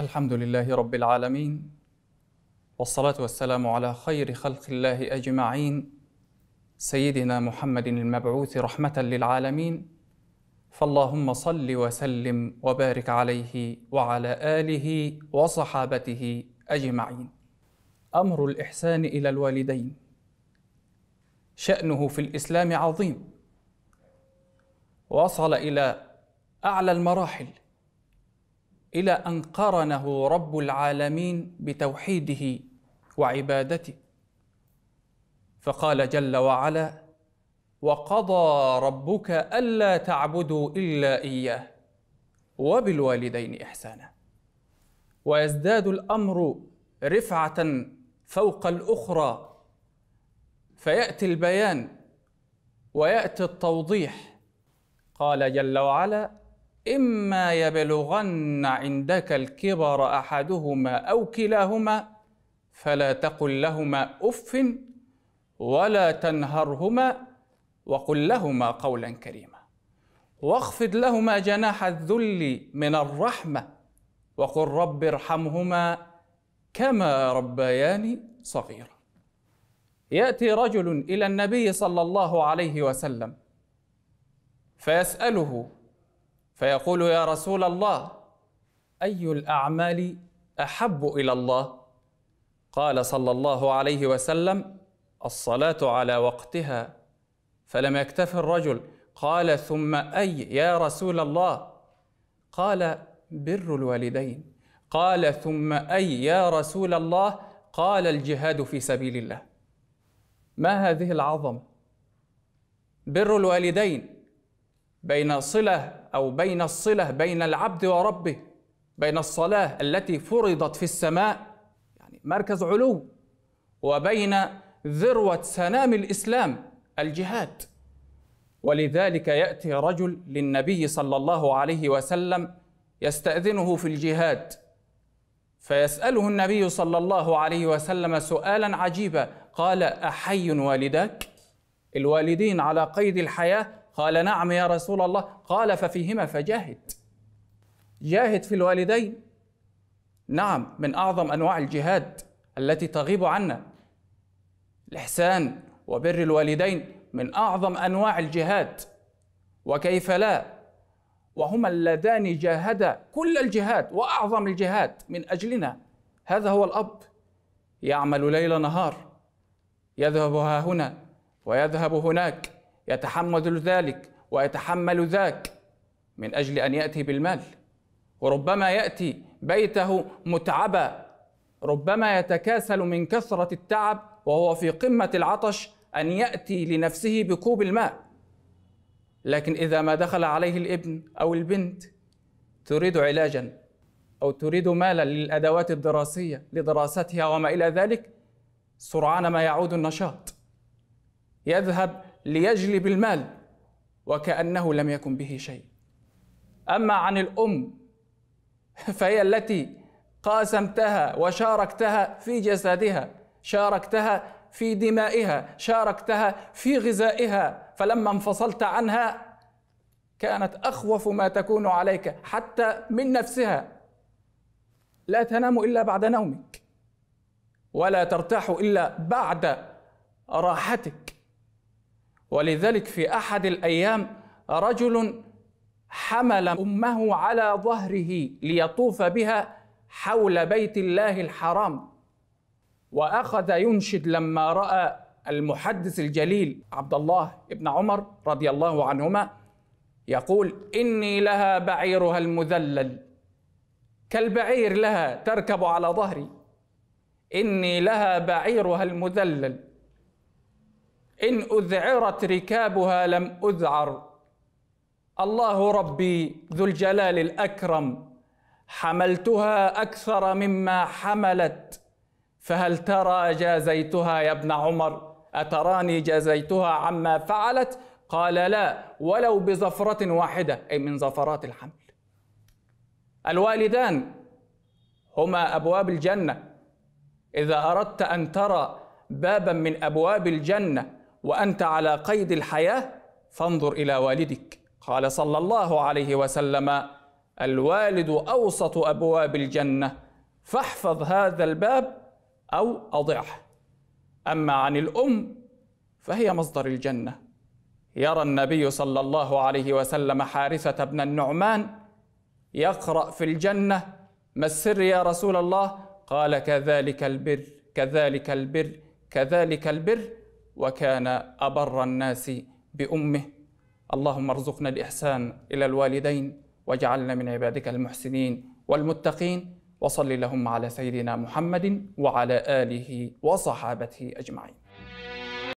الحمد لله رب العالمين والصلاة والسلام على خير خلق الله أجمعين سيدنا محمد المبعوث رحمة للعالمين فاللهم صل وسلم وبارك عليه وعلى آله وصحابته أجمعين أمر الإحسان إلى الوالدين شأنه في الإسلام عظيم وصل إلى أعلى المراحل الى ان قرنه رب العالمين بتوحيده وعبادته فقال جل وعلا وقضى ربك الا تعبدوا الا اياه وبالوالدين احسانا ويزداد الامر رفعه فوق الاخرى فياتي البيان وياتي التوضيح قال جل وعلا إما يبلغن عندك الكبر أحدهما أو كلاهما فلا تقل لهما أف ولا تنهرهما وقل لهما قولا كريما واخفض لهما جناح الذل من الرحمة وقل رب ارحمهما كما ربياني صغيرا يأتي رجل إلى النبي صلى الله عليه وسلم فيسأله فيقول يا رسول الله اي الاعمال احب الى الله قال صلى الله عليه وسلم الصلاه على وقتها فلم يكتف الرجل قال ثم اي يا رسول الله قال بر الوالدين قال ثم اي يا رسول الله قال الجهاد في سبيل الله ما هذه العظمه بر الوالدين بين صله او بين الصله بين العبد وربه بين الصلاه التي فرضت في السماء يعني مركز علو وبين ذروه سنام الاسلام الجهاد ولذلك ياتي رجل للنبي صلى الله عليه وسلم يستاذنه في الجهاد فيساله النبي صلى الله عليه وسلم سؤالا عجيبا قال احي والداك الوالدين على قيد الحياه قال نعم يا رسول الله قال ففيهما فجاهد جاهد في الوالدين نعم من اعظم انواع الجهاد التي تغيب عنا الاحسان وبر الوالدين من اعظم انواع الجهاد وكيف لا وهما اللذان جاهدا كل الجهاد واعظم الجهاد من اجلنا هذا هو الاب يعمل ليل نهار يذهب ها هنا ويذهب هناك يتحمل ذلك ويتحمل ذاك من اجل ان ياتي بالمال وربما ياتي بيته متعبا ربما يتكاسل من كثره التعب وهو في قمه العطش ان ياتي لنفسه بكوب الماء لكن اذا ما دخل عليه الابن او البنت تريد علاجا او تريد مالا للادوات الدراسيه لدراستها وما الى ذلك سرعان ما يعود النشاط يذهب ليجلب المال وكأنه لم يكن به شيء أما عن الأم فهي التي قاسمتها وشاركتها في جسدها شاركتها في دمائها شاركتها في غذائها فلما انفصلت عنها كانت اخوف ما تكون عليك حتى من نفسها لا تنام الا بعد نومك ولا ترتاح الا بعد راحتك ولذلك في احد الايام رجل حمل امه على ظهره ليطوف بها حول بيت الله الحرام واخذ ينشد لما راى المحدث الجليل عبد الله بن عمر رضي الله عنهما يقول اني لها بعيرها المذلل كالبعير لها تركب على ظهري اني لها بعيرها المذلل إن أذعرت ركابها لم أذعر الله ربي ذو الجلال الأكرم حملتها أكثر مما حملت فهل ترى جازيتها يا ابن عمر أتراني جازيتها عما فعلت قال لا ولو بزفرة واحدة أي من زفرات الحمل الوالدان هما أبواب الجنة إذا أردت أن ترى بابا من أبواب الجنة وانت على قيد الحياه فانظر الى والدك قال صلى الله عليه وسلم الوالد اوسط ابواب الجنه فاحفظ هذا الباب او اضعه اما عن الام فهي مصدر الجنه يرى النبي صلى الله عليه وسلم حارثه بن النعمان يقرا في الجنه ما السر يا رسول الله قال كذلك البر كذلك البر كذلك البر وكان أبر الناس بأمه اللهم ارزقنا الإحسان إلى الوالدين واجعلنا من عبادك المحسنين والمتقين وصل اللهم على سيدنا محمد وعلى آله وصحابته أجمعين